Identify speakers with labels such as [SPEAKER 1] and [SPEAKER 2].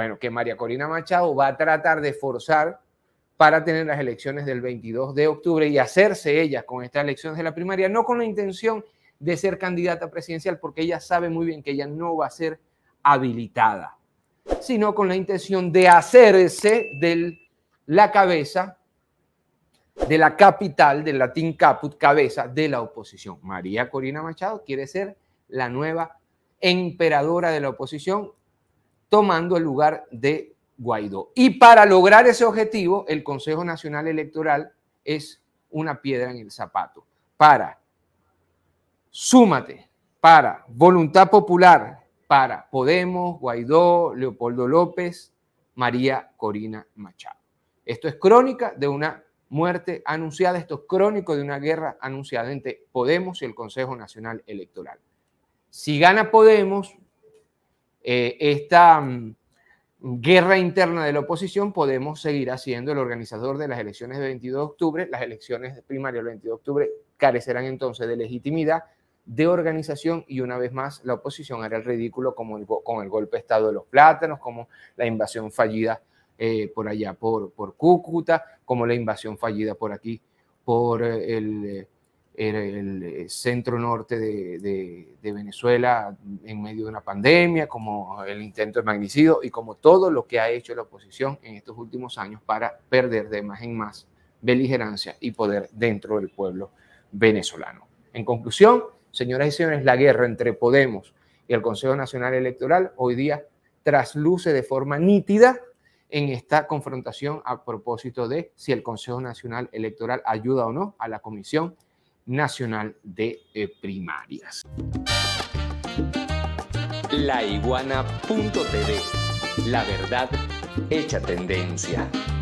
[SPEAKER 1] Bueno, que María Corina Machado va a tratar de forzar para tener las elecciones del 22 de octubre y hacerse ella con estas elecciones de la primaria, no con la intención de ser candidata presidencial, porque ella sabe muy bien que ella no va a ser habilitada, sino con la intención de hacerse de la cabeza de la capital del latín caput, cabeza de la oposición. María Corina Machado quiere ser la nueva emperadora de la oposición tomando el lugar de Guaidó. Y para lograr ese objetivo, el Consejo Nacional Electoral es una piedra en el zapato. Para Súmate, para Voluntad Popular, para Podemos, Guaidó, Leopoldo López, María Corina Machado. Esto es crónica de una muerte anunciada, esto es crónico de una guerra anunciada entre Podemos y el Consejo Nacional Electoral. Si gana Podemos, eh, esta mm, guerra interna de la oposición, podemos seguir haciendo el organizador de las elecciones de 22 de octubre. Las elecciones primarias del 22 de octubre carecerán entonces de legitimidad, de organización y una vez más la oposición hará el ridículo como con el golpe de Estado de los plátanos, como la invasión fallida eh, por allá por, por Cúcuta, como la invasión fallida por aquí por eh, el el, el eh, centro norte de, de, Venezuela en medio de una pandemia, como el intento de magnicidio y como todo lo que ha hecho la oposición en estos últimos años para perder de más en más beligerancia y poder dentro del pueblo venezolano. En conclusión, señoras y señores, la guerra entre Podemos y el Consejo Nacional Electoral hoy día trasluce de forma nítida en esta confrontación a propósito de si el Consejo Nacional Electoral ayuda o no a la comisión Nacional de eh, Primarias. La la verdad hecha tendencia.